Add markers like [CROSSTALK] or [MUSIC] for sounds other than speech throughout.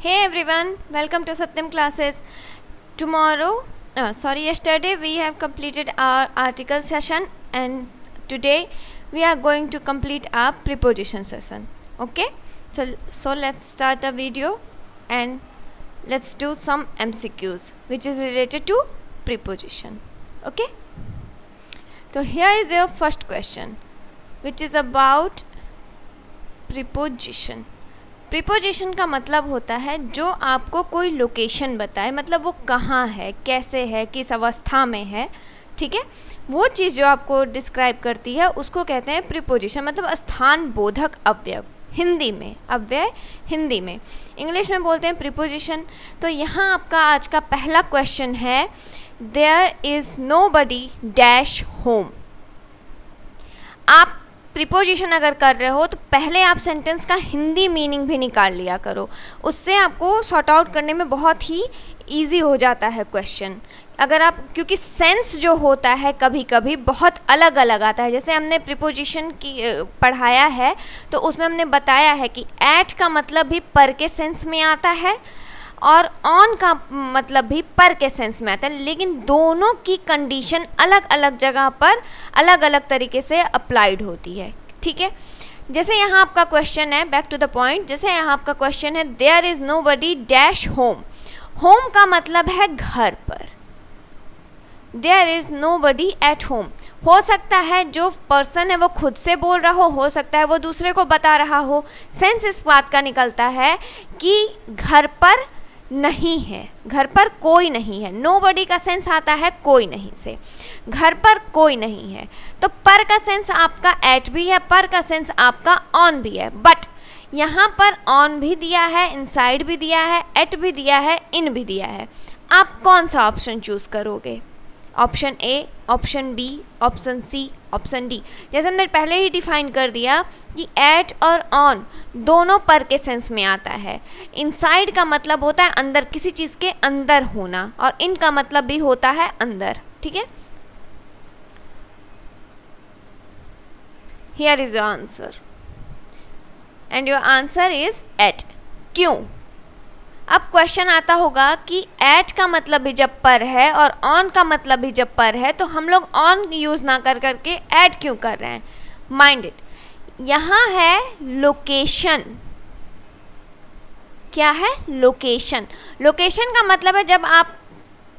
hey everyone welcome to satyam classes tomorrow uh, sorry yesterday we have completed our article session and today we are going to complete our preposition session okay so so let's start the video and let's do some mcqs which is related to preposition okay so here is your first question which is about preposition preposition का मतलब होता है जो आपको कोई location बताए मतलब वो कहाँ है कैसे है किस अवस्था में है ठीक है वो चीज़ जो आपको डिस्क्राइब करती है उसको कहते हैं प्रिपोजिशन मतलब स्थान बोधक अवयव हिंदी में अव्यय हिंदी में इंग्लिश में बोलते हैं प्रिपोजिशन तो यहाँ आपका आज का पहला क्वेश्चन है there is nobody dash home आप प्रिपोजिशन अगर कर रहे हो तो पहले आप सेंटेंस का हिंदी मीनिंग भी निकाल लिया करो उससे आपको सॉर्ट आउट करने में बहुत ही ईजी हो जाता है क्वेश्चन अगर आप क्योंकि सेंस जो होता है कभी कभी बहुत अलग अलग आता है जैसे हमने प्रिपोजिशन की पढ़ाया है तो उसमें हमने बताया है कि ऐट का मतलब भी पर के सेंस में आता है और ऑन का मतलब भी पर के सेंस में आता है लेकिन दोनों की कंडीशन अलग अलग जगह पर अलग अलग तरीके से अप्लाइड होती है ठीक है जैसे यहाँ आपका क्वेश्चन है बैक टू द पॉइंट जैसे यहाँ आपका क्वेश्चन है there is nobody dash home home का मतलब है घर पर there is nobody at home हो सकता है जो पर्सन है वो खुद से बोल रहा हो हो सकता है वो दूसरे को बता रहा हो सेंस इस बात का निकलता है कि घर पर नहीं है घर पर कोई नहीं है नो बडी का सेंस आता है कोई नहीं से घर पर कोई नहीं है तो पर का सेंस आपका एट भी है पर का सेंस आपका ऑन भी है बट यहाँ पर ऑन भी दिया है इनसाइड भी दिया है एट भी दिया है इन भी दिया है आप कौन सा ऑप्शन चूज़ करोगे option A option B option C option D जैसे हमने पहले ही डिफाइन कर दिया कि एट और ऑन दोनों पर के सेंस में आता है इनसाइड का मतलब होता है अंदर किसी चीज़ के अंदर होना और इन का मतलब भी होता है अंदर ठीक है here is your answer and your answer is at क्यों अब क्वेश्चन आता होगा कि एट का मतलब भी जब पर है और ऑन का मतलब भी जब पर है तो हम लोग ऑन यूज़ ना कर करके ऐड क्यों कर रहे हैं माइंड इट यहाँ है लोकेशन क्या है लोकेशन लोकेशन का मतलब है जब आप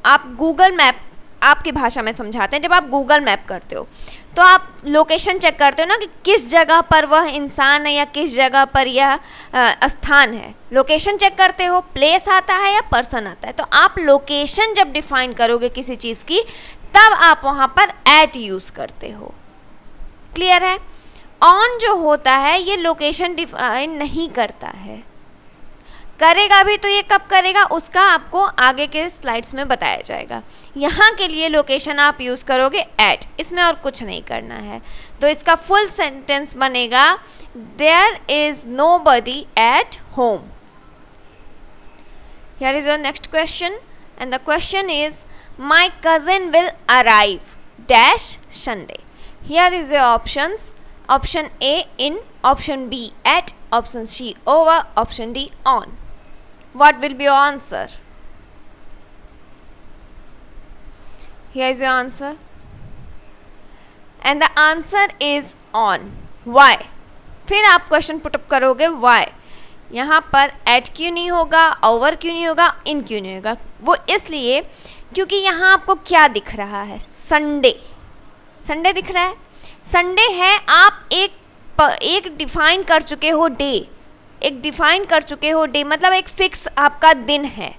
आप गूगल मैप आपकी भाषा में समझाते हैं जब आप गूगल मैप करते हो तो आप लोकेशन चेक करते हो ना कि किस जगह पर वह इंसान है या किस जगह पर यह स्थान है लोकेशन चेक करते हो प्लेस आता है या पर्सन आता है तो आप लोकेशन जब डिफाइन करोगे किसी चीज़ की तब आप वहाँ पर एट यूज़ करते हो क्लियर है ऑन जो होता है ये लोकेशन डिफाइन नहीं करता है करेगा भी तो ये कब करेगा उसका आपको आगे के स्लाइड्स में बताया जाएगा यहाँ के लिए लोकेशन आप यूज़ करोगे एट इसमें और कुछ नहीं करना है तो इसका फुल सेंटेंस बनेगा there is nobody at home here is your next question and the question is my cousin will arrive dash Sunday here is your option option A in option B at option C over option D on what will be your answer here is your answer and the answer is on why फिर आप question put up करोगे Y यहाँ पर eight क्यों नहीं होगा over क्यों नहीं होगा इन क्यों नहीं होगा वो इसलिए क्योंकि यहाँ आपको क्या दिख रहा है संडे संडे दिख रहा है संडे है आप एक एक डिफाइन कर चुके हो डे एक डिफाइन कर चुके हो डे मतलब एक फिक्स आपका दिन है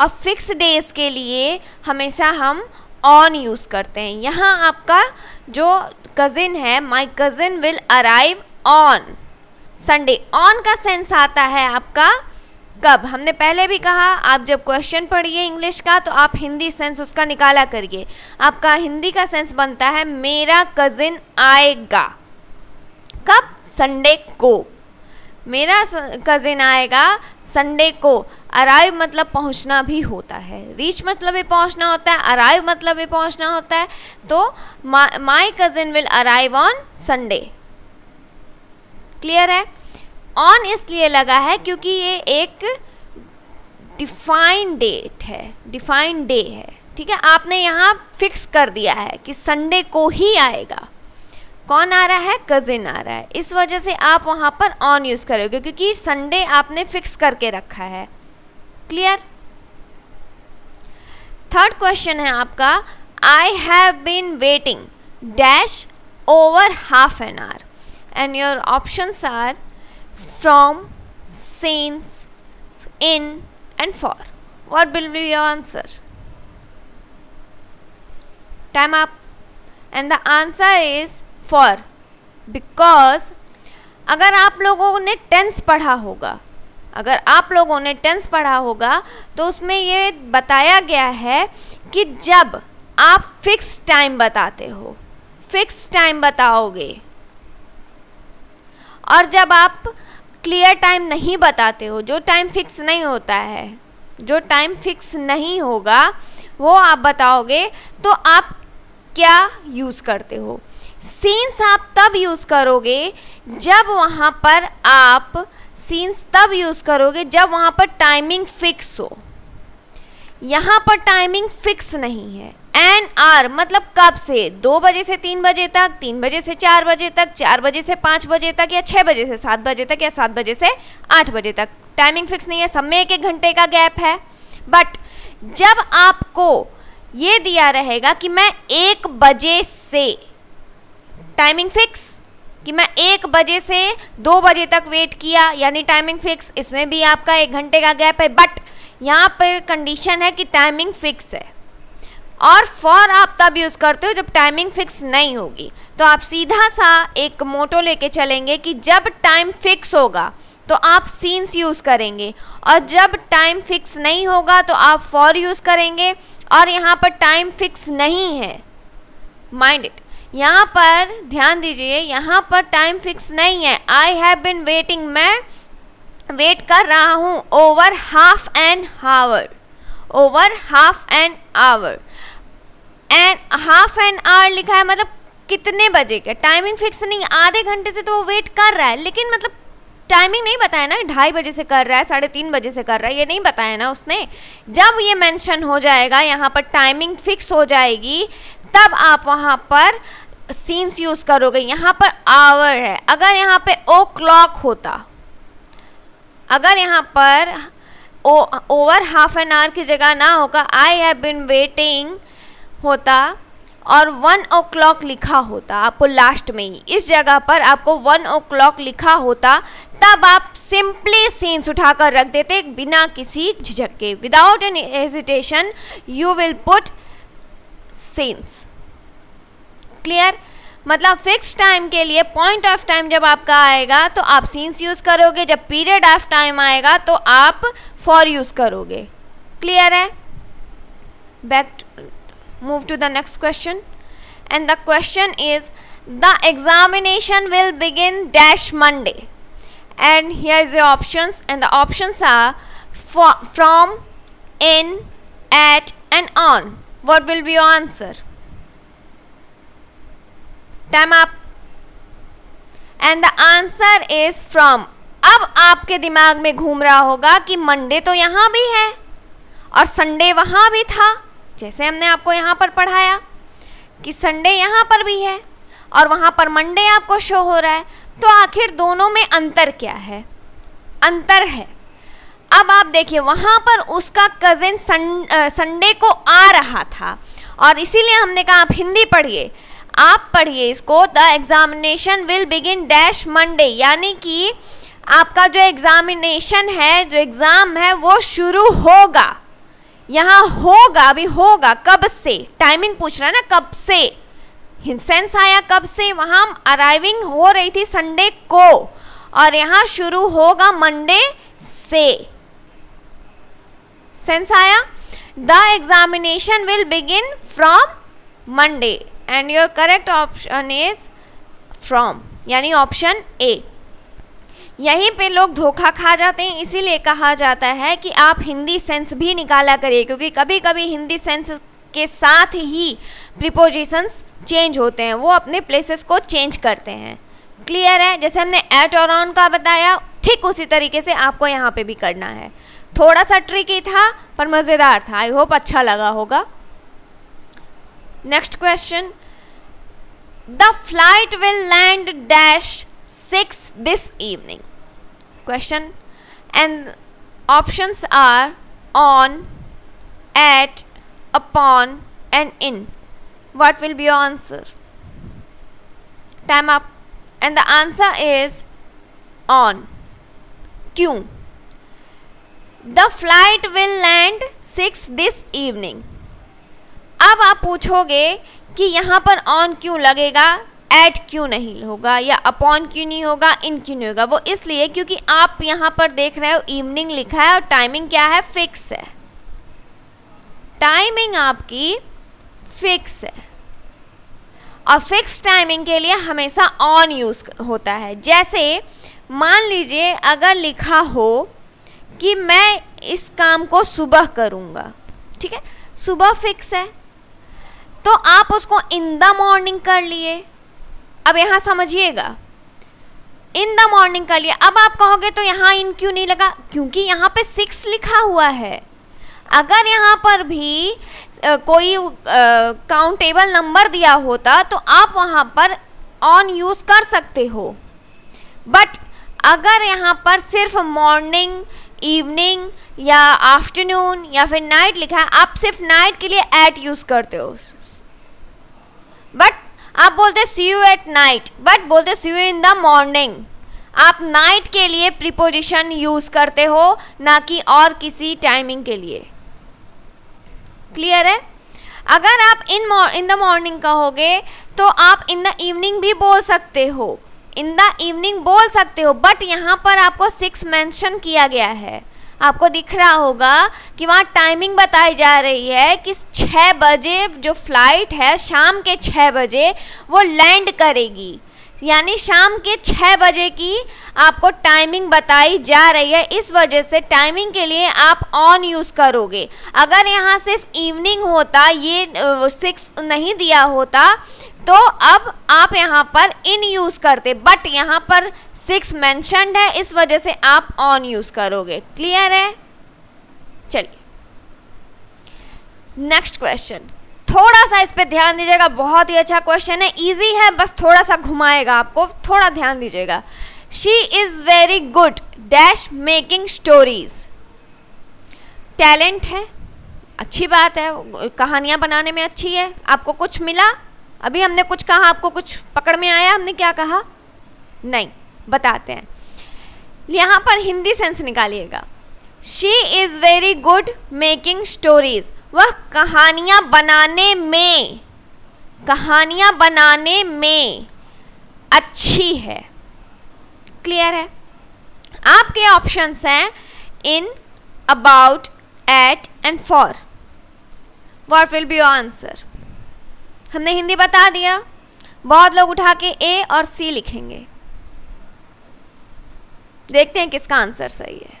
और फिक्स डेज के लिए हमेशा हम ऑन यूज़ करते हैं यहाँ आपका जो कज़िन है my cousin will arrive on Sunday on का सेंस आता है आपका कब हमने पहले भी कहा आप जब क्वेश्चन पढ़िए इंग्लिश का तो आप हिंदी सेंस उसका निकाला करिए आपका हिंदी का सेंस बनता है मेरा कज़िन आएगा कब संडे को मेरा कज़िन आएगा संडे को अराइव मतलब पहुंचना भी होता है रीच मतलब भी पहुंचना होता है अराइव मतलब भी पहुंचना होता है तो my cousin will arrive on Sunday clear है ऑन इसलिए लगा है क्योंकि ये एक डिफाइन डेट है डिफाइन डे है ठीक है आपने यहाँ फिक्स कर दिया है कि संडे को ही आएगा कौन आ रहा है कज़िन आ रहा है इस वजह से आप वहाँ पर ऑन यूज़ करोगे क्योंकि संडे आपने फिक्स करके रखा है क्लियर थर्ड क्वेश्चन है आपका I have been waiting dash over half an hour and your options are from since in and for What will be your answer time आप and the answer is for because अगर आप लोगों ने tense पढ़ा होगा अगर आप लोगों ने टेंस पढ़ा होगा तो उसमें ये बताया गया है कि जब आप फिक्स टाइम बताते हो फिक्स टाइम बताओगे और जब आप क्लियर टाइम नहीं बताते हो जो टाइम फिक्स नहीं होता है जो टाइम फिक्स नहीं होगा वो आप बताओगे तो आप क्या यूज़ करते हो सीन्स आप तब यूज़ करोगे जब वहाँ पर आप सीन्स तब यूज़ करोगे जब वहाँ पर टाइमिंग फिक्स हो यहाँ पर टाइमिंग फिक्स नहीं है एन आर मतलब कब से दो बजे से तीन बजे तक तीन बजे से चार बजे तक चार बजे से पाँच बजे तक या छः बजे से सात बजे तक या सात बजे से आठ बजे तक टाइमिंग फिक्स नहीं है सब में एक एक घंटे का गैप है बट जब आपको ये दिया रहेगा कि मैं एक बजे से टाइमिंग फिक्स कि मैं एक बजे से दो बजे तक वेट किया यानी टाइमिंग फिक्स इसमें भी आपका एक घंटे का गैप है बट यहाँ पर कंडीशन है कि टाइमिंग फिक्स है और फॉर आप तब यूज़ करते हो जब टाइमिंग फिक्स नहीं होगी तो आप सीधा सा एक मोटो लेके चलेंगे कि जब टाइम फिक्स होगा तो आप सीन्स यूज़ करेंगे और जब टाइम फिक्स नहीं होगा तो आप फॉर यूज़ करेंगे और यहाँ पर टाइम फिक्स नहीं है माइंड इट यहाँ पर ध्यान दीजिए यहाँ पर टाइम फिक्स नहीं है आई हैव बिन वेटिंग मैं वेट कर रहा हूँ over half an hour over half an hour and half an hour लिखा है मतलब कितने बजे का टाइमिंग फिक्स नहीं आधे घंटे से तो वो वेट कर रहा है लेकिन मतलब टाइमिंग नहीं बताया ना ढाई बजे से कर रहा है साढ़े तीन बजे से कर रहा है ये नहीं बताया ना उसने जब ये मेंशन हो जाएगा यहाँ पर टाइमिंग फिक्स हो जाएगी तब आप वहाँ पर सीन्स यूज़ करोगे यहाँ पर आवर है अगर यहाँ पे ओ क्लॉक होता अगर यहाँ पर o over half an hour की जगह ना होगा आई हैव बिन वेटिंग होता और वन ओ क्लॉक लिखा होता आपको लास्ट में ही इस जगह पर आपको वन ओ क्लॉक लिखा होता तब आप सिंपली सीन्स उठाकर रख देते बिना किसी झिझक के without an hesitation you will put since clear मतलब फिक्स टाइम के लिए पॉइंट ऑफ टाइम जब आपका आएगा तो आप सीन्स यूज़ करोगे जब पीरियड ऑफ टाइम आएगा तो आप फॉर यूज़ करोगे क्लियर है back move to the next question and the question is the examination will begin dash Monday and here is option and the options are from in at and on what will be your answer time आप and the answer is from अब आपके दिमाग में घूम रहा होगा कि Monday तो यहां भी है और संडे वहां भी था जैसे हमने आपको यहां पर पढ़ाया कि संडे यहां पर भी है और वहां पर मंडे आपको शो हो रहा है तो आखिर दोनों में अंतर क्या है अंतर है अब आप देखिए वहां पर उसका कज़िन संडे को आ रहा था और इसीलिए हमने कहा आप हिंदी पढ़िए आप पढ़िए इसको the examination will begin dash Monday यानी कि आपका जो एग्जामिनेशन है जो एग्ज़ाम है वो शुरू होगा यहाँ होगा अभी होगा कब से टाइमिंग पूछ रहा है ना कब से हिंसेंस आया कब से वहाँ अराइविंग हो रही थी संडे को और यहाँ शुरू होगा मंडे से सेंस आया the examination will begin from Monday and your correct option is from यानी ऑप्शन ए यहीं पे लोग धोखा खा जाते हैं इसीलिए कहा जाता है कि आप हिंदी सेंस भी निकाला करिए क्योंकि कभी कभी हिंदी सेंस के साथ ही प्रिपोजिशंस चेंज होते हैं वो अपने प्लेसेस को चेंज करते हैं क्लियर है जैसे हमने एट और ऑन का बताया ठीक उसी तरीके से आपको यहाँ पे भी करना है थोड़ा सा ट्रिकी था पर मज़ेदार था आई होप अच्छा लगा होगा next question The flight will land dash 6 this evening. Question and options are on, at, upon, and in. What will be your answer? Time up. And the answer is on. Q. The flight will land 6 this evening. अब आप पूछोगे कि यहाँ पर on क्यों लगेगा add क्यों नहीं होगा या अपॉन क्यों नहीं होगा इन क्यों नहीं होगा वो इसलिए क्योंकि आप यहाँ पर देख रहे हो इवनिंग लिखा है और टाइमिंग क्या है फिक्स है टाइमिंग आपकी फिक्स है और फिक्स टाइमिंग के लिए हमेशा ऑन यूज़ होता है जैसे मान लीजिए अगर लिखा हो कि मैं इस काम को सुबह करूँगा ठीक है सुबह फिक्स है तो आप उसको इन द मॉर्निंग कर लिए अब यहाँ समझिएगा इन द मॉर्निंग कर लिए अब आप कहोगे तो यहाँ इन क्यों नहीं लगा क्योंकि यहाँ पे सिक्स लिखा हुआ है अगर यहाँ पर भी आ, कोई काउंटेबल नंबर दिया होता तो आप वहाँ पर ऑन यूज़ कर सकते हो बट अगर यहाँ पर सिर्फ मॉर्निंग इवनिंग या आफ्टरनून या फिर नाइट लिखा है आप सिर्फ नाइट के लिए ऐट यूज़ करते हो बट आप बोलते see you at night but बोलते see you in the morning आप नाइट के लिए प्रिपोजिशन यूज़ करते हो ना कि और किसी टाइमिंग के लिए क्लियर है अगर आप इन इन द मॉर्निंग कहोगे तो आप इन द इवनिंग भी बोल सकते हो इन द इवनिंग बोल सकते हो बट यहाँ पर आपको सिक्स मेंशन किया गया है आपको दिख रहा होगा कि वहाँ टाइमिंग बताई जा रही है कि छः बजे जो फ्लाइट है शाम के छः बजे वो लैंड करेगी यानी शाम के छः बजे की आपको टाइमिंग बताई जा रही है इस वजह से टाइमिंग के लिए आप ऑन यूज़ करोगे अगर यहाँ सिर्फ इवनिंग होता ये सिक्स नहीं दिया होता तो अब आप यहाँ पर इन यूज़ करते बट यहाँ पर सिक्स मैंशनड है इस वजह से आप ऑन यूज़ करोगे क्लियर है चलिए नेक्स्ट क्वेश्चन थोड़ा सा इस पर ध्यान दीजिएगा बहुत ही अच्छा क्वेश्चन है ईजी है बस थोड़ा सा घुमाएगा आपको थोड़ा ध्यान दीजिएगा she is very good dash making stories talent है अच्छी बात है कहानियाँ बनाने में अच्छी है आपको कुछ मिला अभी हमने कुछ कहा आपको कुछ पकड़ में आया हमने क्या कहा नहीं बताते हैं यहाँ पर हिंदी सेंस निकालिएगा she is very good making stories वह कहानियाँ बनाने में कहानियाँ बनाने में अच्छी है क्लियर है आपके ऑप्शंस हैं in about at and for what will be answer हमने हिंदी बता दिया बहुत लोग उठा के ए और सी लिखेंगे देखते हैं किसका आंसर सही है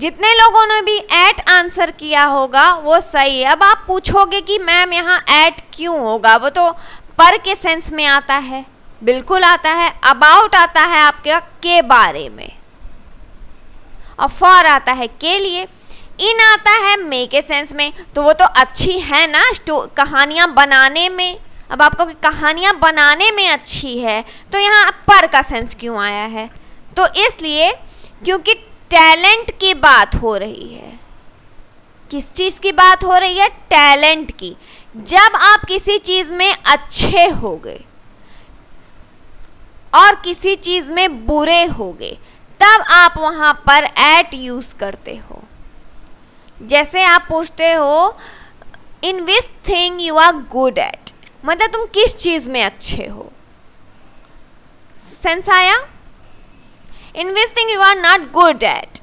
जितने लोगों ने भी एट आंसर किया होगा वो सही है अब आप पूछोगे कि मैम यहाँ ऐट क्यों होगा वो तो पर के सेंस में आता है बिल्कुल आता है अबाउट आता है आपके के बारे में और फॉर आता है के लिए इन आता है मे के सेंस में तो वो तो अच्छी है ना कहानियाँ बनाने में अब आपको कहानियाँ बनाने में अच्छी है तो यहाँ पर का सेंस क्यों आया है तो इसलिए क्योंकि टैलेंट की बात हो रही है किस चीज़ की बात हो रही है टैलेंट की जब आप किसी चीज़ में अच्छे हो गए और किसी चीज़ में बुरे हो गए तब आप वहाँ पर एट यूज़ करते हो जैसे आप पूछते हो in which thing you are good at मतलब तुम किस चीज़ में अच्छे हो सेंस आया in which thing you are not good at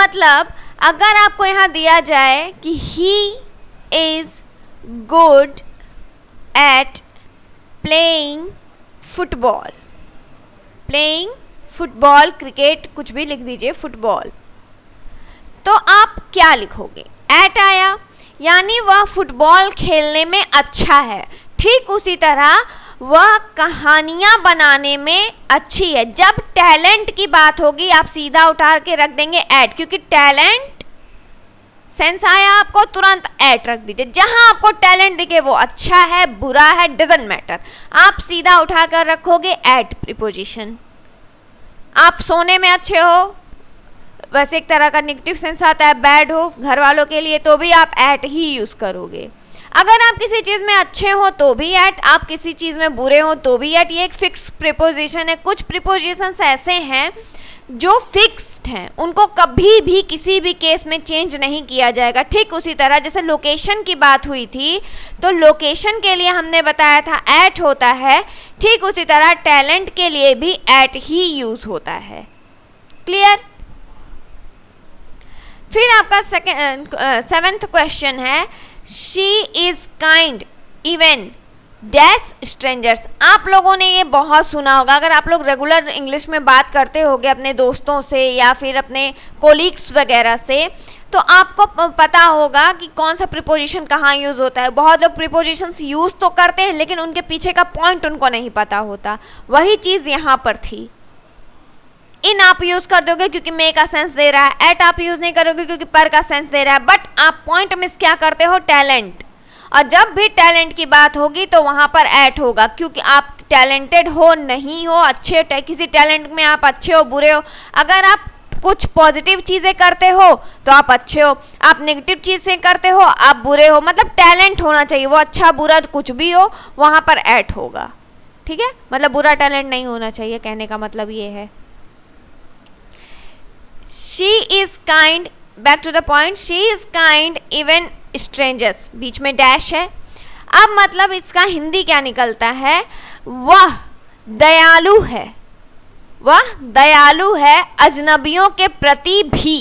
मतलब अगर आपको यहाँ दिया जाए कि he is good at playing football playing football cricket कुछ भी लिख दीजिए फुटबॉल तो आप क्या लिखोगे एट आया यानी वह फुटबॉल खेलने में अच्छा है ठीक उसी तरह वह कहानियाँ बनाने में अच्छी है जब टैलेंट की बात होगी आप सीधा उठा के रख देंगे ऐड क्योंकि टैलेंट सेंस आया आपको तुरंत ऐड रख दीजिए जहाँ आपको टैलेंट दिखे वो अच्छा है बुरा है डजेंट मैटर आप सीधा उठा कर रखोगे ऐड प्रिपोजिशन आप सोने में अच्छे हो वैसे एक तरह का निगेटिव सेंस आता है बैड हो घर वालों के लिए तो भी आप ऐट ही यूज़ करोगे अगर आप किसी चीज़ में अच्छे हो तो भी एट आप किसी चीज़ में बुरे हो तो भी एट ये एक फिक्स प्रिपोजिशन है कुछ प्रिपोजिशंस ऐसे हैं जो फिक्स्ड हैं उनको कभी भी किसी भी केस में चेंज नहीं किया जाएगा ठीक उसी तरह जैसे लोकेशन की बात हुई थी तो लोकेशन के लिए हमने बताया था ऐट होता है ठीक उसी तरह टैलेंट के लिए भी ऐट ही यूज़ होता है क्लियर फिर आपका सेकेंड सेवेंथ क्वेश्चन है she is kind even dash strangers आप लोगों ने ये बहुत सुना होगा अगर आप लोग रेगुलर इंग्लिश में बात करते होगे अपने दोस्तों से या फिर अपने कोलीग्स वगैरह से तो आपको पता होगा कि कौन सा प्रिपोजिशन कहाँ यूज़ होता है बहुत लोग प्रिपोजिशंस यूज़ तो करते हैं लेकिन उनके पीछे का पॉइंट उनको नहीं पता होता वही चीज़ यहाँ पर थी इन आप यूज कर दोगे क्योंकि मे का सेंस दे रहा है एट आप यूज नहीं करोगे क्योंकि पर का सेंस दे रहा है बट आप पॉइंट मिस क्या करते हो टैलेंट और जब भी टैलेंट की बात होगी तो वहाँ पर ऐट होगा क्योंकि आप टैलेंटेड हो नहीं हो अच्छे किसी टैलेंट में आप अच्छे हो बुरे हो अगर आप कुछ पॉजिटिव चीज़ें करते हो तो आप अच्छे हो आप नेगेटिव चीज़ें करते हो आप बुरे हो मतलब टैलेंट होना चाहिए वो अच्छा बुरा कुछ भी हो वहाँ पर ऐट होगा ठीक है मतलब बुरा टैलेंट नहीं होना चाहिए कहने का मतलब ये है she is kind back to the point she is kind even strangers बीच में डैश है अब मतलब इसका हिंदी क्या निकलता है वह दयालु है वह दयालु है अजनबियों के प्रति भी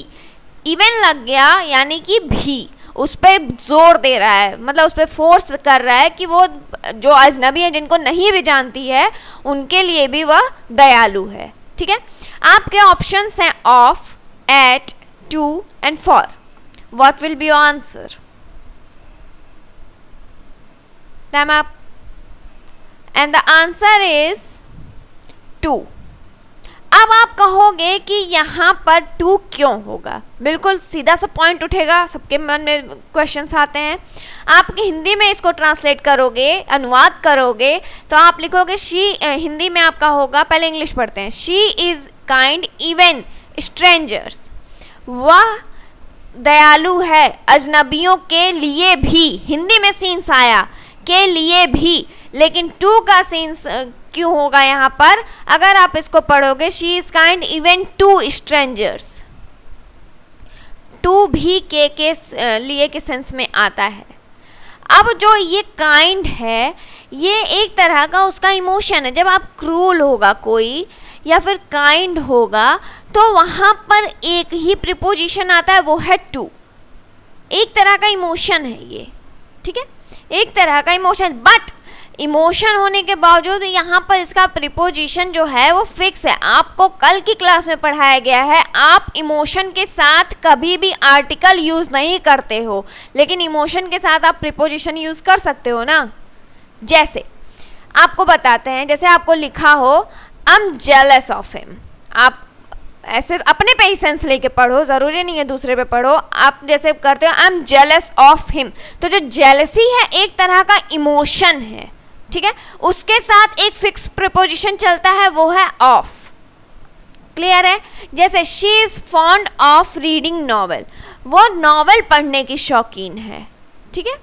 इवन लग गया यानी कि भी उस पर जोर दे रहा है मतलब उस पर फोर्स कर रहा है कि वो जो अजनबी हैं जिनको नहीं भी जानती है उनके लिए भी वह दयालु है ठीक है आपके ऑप्शंस हैं of at, 2 and 4 What will be your answer? Time up. And the answer is to अब आप कहोगे कि यहाँ पर टू क्यों होगा बिल्कुल सीधा सा पॉइंट उठेगा सबके मन में क्वेश्चन आते हैं आप हिंदी में इसको ट्रांसलेट करोगे अनुवाद करोगे तो आप लिखोगे शी हिंदी में आपका होगा पहले इंग्लिश पढ़ते हैं she is kind event strangers वह दयालु है अजनबियों के लिए भी हिंदी में सीन्स आया के लिए भी लेकिन टू का सीन्स क्यों होगा यहाँ पर अगर आप इसको पढ़ोगे she is kind event to strangers to भी के के लिए के सेंस में आता है अब जो ये काइंड है ये एक तरह का उसका इमोशन है जब आप क्रूल होगा कोई या फिर काइंड होगा तो वहाँ पर एक ही प्रिपोजिशन आता है वो है टू एक तरह का इमोशन है ये ठीक है एक तरह का इमोशन बट इमोशन होने के बावजूद यहाँ पर इसका प्रिपोजिशन जो है वो फिक्स है आपको कल की क्लास में पढ़ाया गया है आप इमोशन के साथ कभी भी आर्टिकल यूज़ नहीं करते हो लेकिन इमोशन के साथ आप प्रिपोजिशन यूज़ कर सकते हो ना जैसे आपको बताते हैं जैसे आपको लिखा हो I am jealous of him आप ऐसे अपने पे ही सेंस लेके पढ़ो ज़रूरी नहीं है दूसरे पे पढ़ो आप जैसे करते हो I am jealous of him तो जो जेलसी है एक तरह का इमोशन है ठीक है उसके साथ एक फिक्स प्रपोजिशन चलता है वो है ऑफ क्लियर है जैसे she is fond of reading novel वो नावल पढ़ने की शौकीन है ठीक है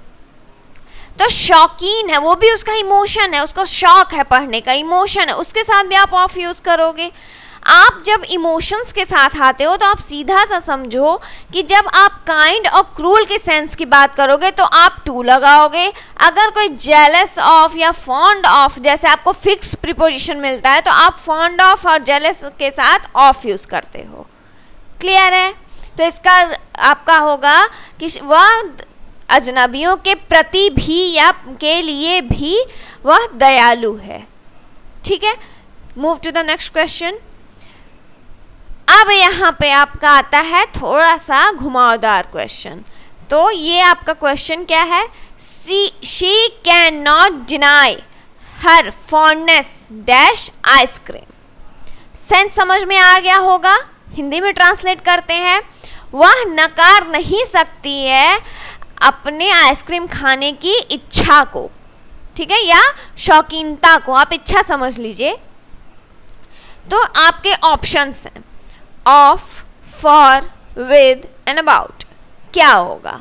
तो शौकीन है वो भी उसका इमोशन है उसको शौक है पढ़ने का इमोशन है उसके साथ भी आप ऑफ यूज़ करोगे आप जब इमोशंस के साथ आते हो तो आप सीधा सा समझो कि जब आप काइंड और क्रूल के सेंस की बात करोगे तो आप टू लगाओगे अगर कोई जेलस ऑफ या फॉन्ड ऑफ जैसे आपको फिक्स प्रिपोजिशन मिलता है तो आप फॉन्ड ऑफ और जेलस के साथ ऑफ यूज़ करते हो क्लियर है तो इसका आपका होगा कि वह अजनबियों के प्रति भी या के लिए भी वह दयालु है ठीक है move to the next question अब यहाँ पे आपका आता है थोड़ा सा घुमावदार क्वेश्चन तो ये आपका क्वेश्चन क्या है see she can not deny her fondness dash ice cream sense समझ में आ गया होगा हिंदी में ट्रांसलेट करते हैं वह नकार नहीं सकती है अपने आइसक्रीम खाने की इच्छा को ठीक है या शौकीनता को आप इच्छा समझ लीजिए तो आपके ऑप्शंस हैं of for with and about क्या होगा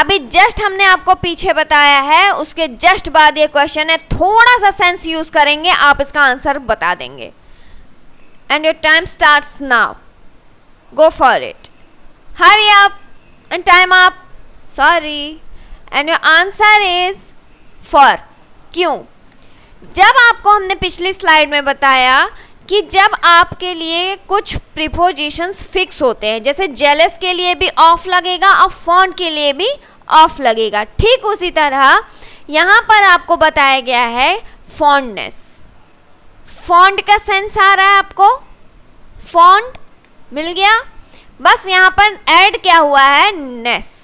अभी जस्ट हमने आपको पीछे बताया है उसके जस्ट बाद ये क्वेश्चन है थोड़ा सा सेंस यूज करेंगे आप इसका आंसर बता देंगे and your time start now go for it हर आप and time up sorry and your answer is for क्यों जब आपको हमने पिछली स्लाइड में बताया कि जब आपके लिए कुछ प्रिपोजिशंस फिक्स होते हैं जैसे जेलस के लिए भी ऑफ लगेगा और फॉन्ट के लिए भी ऑफ लगेगा ठीक उसी तरह यहाँ पर आपको बताया गया है फॉन्डनेस फॉन्ट का सेंस आ रहा है आपको फॉन्ट मिल गया बस यहाँ पर ऐड क्या हुआ है नेस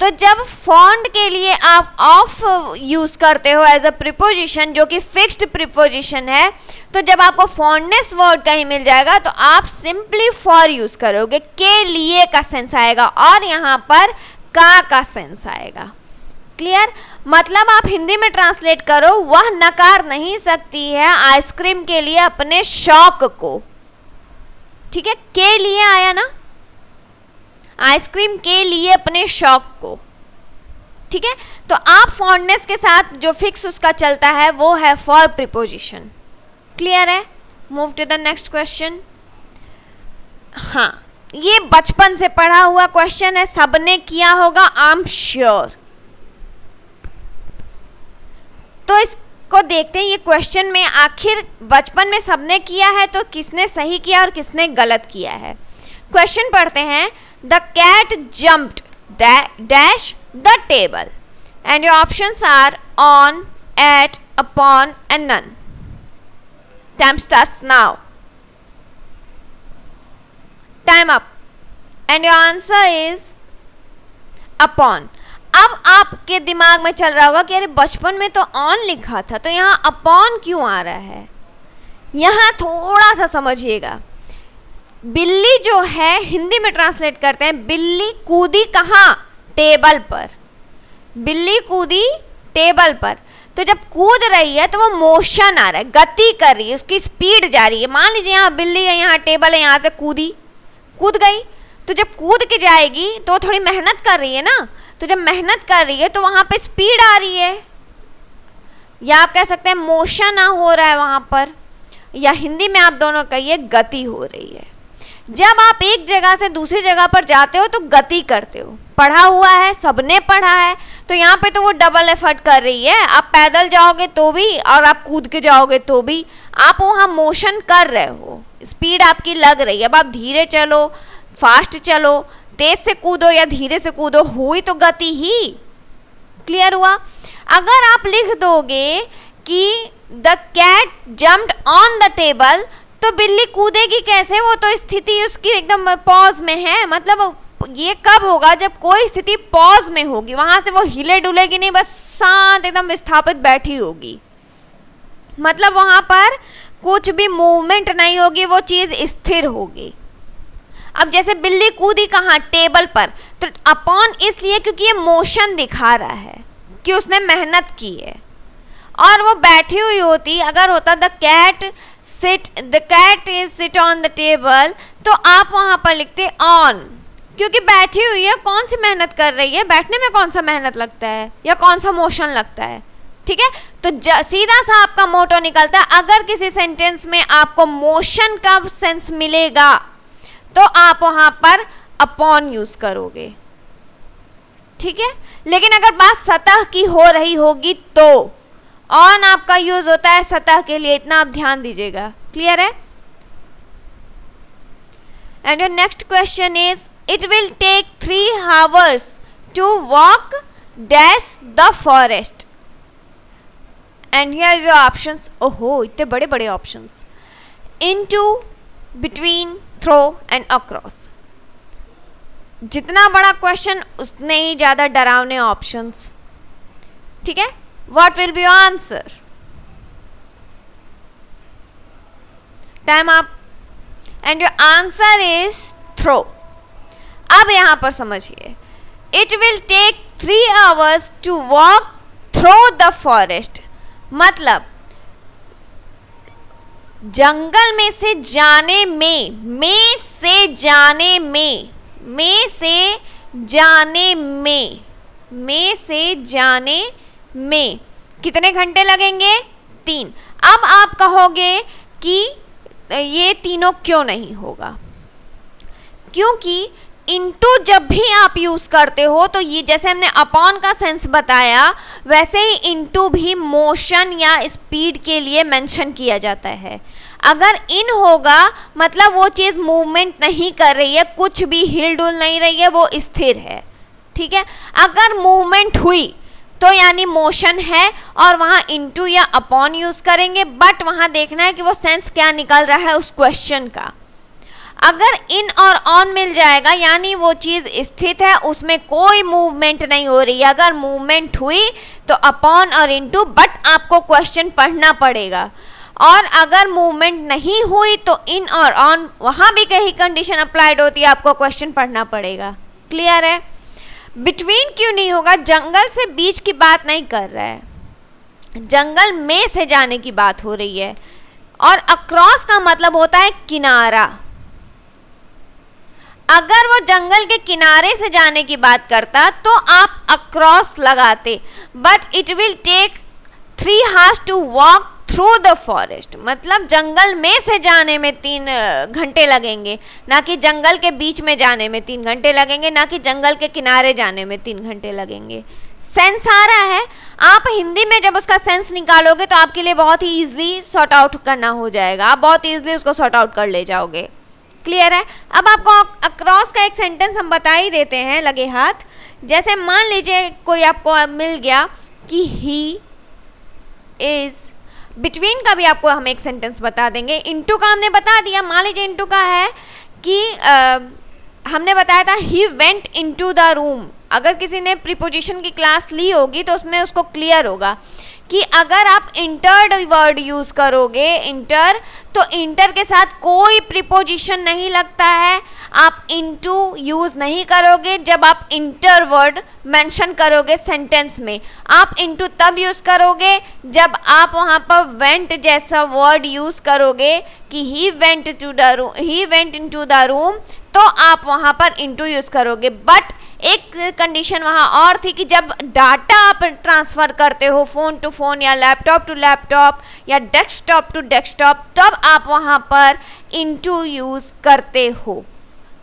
तो जब फॉन्ड के लिए आप ऑफ यूज़ करते हो एज अ प्रिपोजिशन जो कि फिक्स्ड प्रिपोजिशन है तो जब आपको फॉन्डनेस वर्ड कहीं मिल जाएगा तो आप सिंपली फॉर यूज़ करोगे के लिए का सेंस आएगा और यहाँ पर का का सेंस आएगा क्लियर मतलब आप हिंदी में ट्रांसलेट करो वह नकार नहीं सकती है आइसक्रीम के लिए अपने शौक को ठीक है के लिए आया ना आइसक्रीम के लिए अपने शौक को ठीक है तो आप फॉन्डनेस के साथ जो फिक्स उसका चलता है वो है फॉर प्रिपोजिशन क्लियर है move to the next question हाँ ये बचपन से पढ़ा हुआ क्वेश्चन है सबने किया होगा आई एम श्योर तो इसको देखते हैं ये क्वेश्चन में आखिर बचपन में सबने किया है तो किसने सही किया और किसने गलत किया है क्वेश्चन पढ़ते हैं the cat jumped dash the table and your option are on at upon and none time start now time up and your answer is upon अब आपके दिमाग में चल रहा होगा कि अरे बचपन में तो ऑन लिखा था तो यहाँ अपॉन क्यों आ रहा है यहाँ थोड़ा सा समझिएगा बिल्ली जो है हिंदी में ट्रांसलेट करते हैं बिल्ली कूदी कहाँ टेबल पर बिल्ली कूदी टेबल पर तो जब कूद रही है तो वो मोशन आ रहा है गति कर रही है उसकी स्पीड जा रही है मान लीजिए यहाँ बिल्ली है यहाँ टेबल है यहाँ से कूदी कूद गई तो जब कूद के जाएगी तो थोड़ी मेहनत कर रही है ना तो जब मेहनत कर रही है तो वहाँ पे स्पीड आ रही है या आप कह सकते हैं मोशन आ हो रहा है वहाँ पर या हिंदी में आप दोनों कहिए गति हो रही है जब आप एक जगह से दूसरी जगह पर जाते हो तो गति करते हो पढ़ा हुआ है सबने पढ़ा है तो यहाँ पे तो वो डबल एफर्ट कर रही है आप पैदल जाओगे तो भी और आप कूद के जाओगे तो भी आप वहाँ मोशन कर रहे हो स्पीड आपकी लग रही है अब आप धीरे चलो फास्ट चलो तेज से कूदो या धीरे से कूदो हुई तो गति ही क्लियर हुआ अगर आप लिख दोगे कि the cat jumped on the table तो बिल्ली कूदेगी कैसे वो तो स्थिति उसकी एकदम पॉज में है मतलब ये कब होगा जब कोई स्थिति पॉज में होगी वहां से वो हिले डुलेगी नहीं बस शांत एकदम विस्थापित बैठी होगी मतलब वहां पर कुछ भी मूवमेंट नहीं होगी वो चीज़ स्थिर होगी अब जैसे बिल्ली कूदी कहाँ टेबल पर तो अपॉन इसलिए क्योंकि ये मोशन दिखा रहा है कि उसने मेहनत की है और वो बैठी हुई होती अगर होता the cat sit the cat is sit on the table तो आप वहाँ पर लिखते ऑन क्योंकि बैठी हुई है कौन सी मेहनत कर रही है बैठने में कौन सा मेहनत लगता है या कौन सा मोशन लगता है ठीक है तो सीधा सा आपका मोटो निकलता है अगर किसी सेंटेंस में आपको मोशन का सेंस मिलेगा तो आप वहाँ पर अपॉन यूज़ करोगे ठीक है लेकिन अगर बात सतह की हो रही होगी तो ऑन आपका यूज होता है सतह के लिए इतना आप ध्यान दीजिएगा क्लियर है and your next question is it will take three hours to walk dash the forest and here is your option ओहो इतने बड़े बड़े option into between through and across जितना बड़ा क्वेश्चन उतने ही ज़्यादा डरावने ऑप्शंस ठीक है what will be your answer time up and your answer is throw ab yahan par samjhiye it will take 3 hours to walk through the forest matlab जंगल में से जाने में में से जाने में में से जाने में में से जाने में, में कितने घंटे लगेंगे तीन अब आप कहोगे कि ये तीनों क्यों नहीं होगा क्योंकि इंटू जब भी आप यूज़ करते हो तो ये जैसे हमने अपॉन का सेंस बताया वैसे ही इंटू भी मोशन या स्पीड के लिए मेंशन किया जाता है अगर इन होगा मतलब वो चीज़ मूवमेंट नहीं कर रही है कुछ भी हिल डुल नहीं रही है वो स्थिर है ठीक है अगर मूवमेंट हुई तो यानी मोशन है और वहाँ इंटू या अपॉन यूज़ करेंगे बट वहाँ देखना है कि वो सेंस क्या निकल रहा है उस क्वेश्चन का अगर इन और ऑन मिल जाएगा यानी वो चीज़ स्थित है उसमें कोई मूवमेंट नहीं हो रही अगर मूवमेंट हुई तो अपॉन और इनटू बट आपको क्वेश्चन पढ़ना पड़ेगा और अगर मूवमेंट नहीं हुई तो इन और ऑन वहाँ भी कहीं कंडीशन अप्लाइड होती है आपको क्वेश्चन पढ़ना पड़ेगा क्लियर है बिटवीन क्यों नहीं होगा जंगल से बीच की बात नहीं कर रहा है जंगल में से जाने की बात हो रही है और अक्रॉस का मतलब होता है किनारा अगर वो जंगल के किनारे से जाने की बात करता तो आप अक्रॉस लगाते but it will take three hours to walk through the forest मतलब जंगल में से जाने में तीन घंटे लगेंगे ना कि जंगल के बीच में जाने में तीन घंटे लगेंगे ना कि जंगल के किनारे जाने में तीन घंटे लगेंगे सेंस आ रहा है आप हिंदी में जब उसका सेंस निकालोगे तो आपके लिए बहुत ही ईजिली सॉर्ट आउट करना हो जाएगा आप बहुत ईजिली उसको सॉर्ट आउट कर ले जाओगे क्लियर है अब आपको अक्रॉस का एक सेंटेंस हम बता ही देते हैं लगे हाथ जैसे मान लीजिए कोई आपको मिल गया कि ही इज़ बिटवीन का भी आपको हम एक सेंटेंस बता देंगे इंटू का हमने बता दिया मान लीजिए इंटू का है कि आ, हमने बताया था he went into the room अगर किसी ने प्रीपोजिशन की क्लास ली होगी तो उसमें उसको क्लियर होगा कि अगर आप इंटर्ड वर्ड यूज़ करोगे इंटर तो इंटर के साथ कोई प्रिपोजिशन नहीं लगता है आप इंटू यूज़ नहीं करोगे जब आप इंटर वर्ड मेंशन करोगे सेंटेंस में आप इंटू तब यूज़ करोगे जब आप वहाँ पर वेंट जैसा वर्ड यूज़ करोगे कि he went to the room he went in to the room तो आप वहाँ पर इंटू यूज़ करोगे बट एक कंडीशन वहाँ और थी कि जब डाटा आप ट्रांसफ़र करते हो फ़ोन टू फ़ोन या लैपटॉप टू लैपटॉप या डेस्कटॉप टू डेस्कटॉप तब आप वहाँ पर इंटू यूज़ करते हो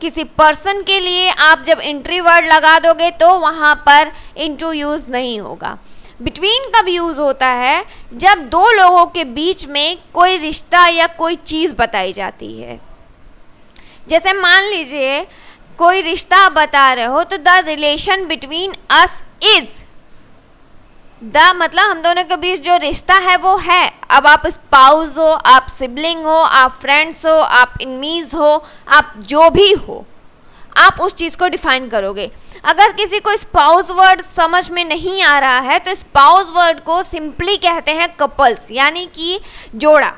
किसी पर्सन के लिए आप जब इंट्री वर्ड लगा दोगे तो वहाँ पर इंटू यूज़ नहीं होगा बिटवीन कब यूज़ होता है जब दो लोगों के बीच में कोई रिश्ता या कोई चीज़ बताई जाती है जैसे मान लीजिए कोई रिश्ता आप बता रहे हो तो the relation between us is the मतलब हम दोनों के बीच जो रिश्ता है वो है अब आप स्पाउस हो आप सिबलिंग हो आप फ्रेंड्स हो आप इनमीज हो आप जो भी हो आप उस चीज़ को डिफाइन करोगे अगर किसी को स्पाउस वर्ड समझ में नहीं आ रहा है तो स्पाउस वर्ड को सिंपली कहते हैं कपल्स यानी कि जोड़ा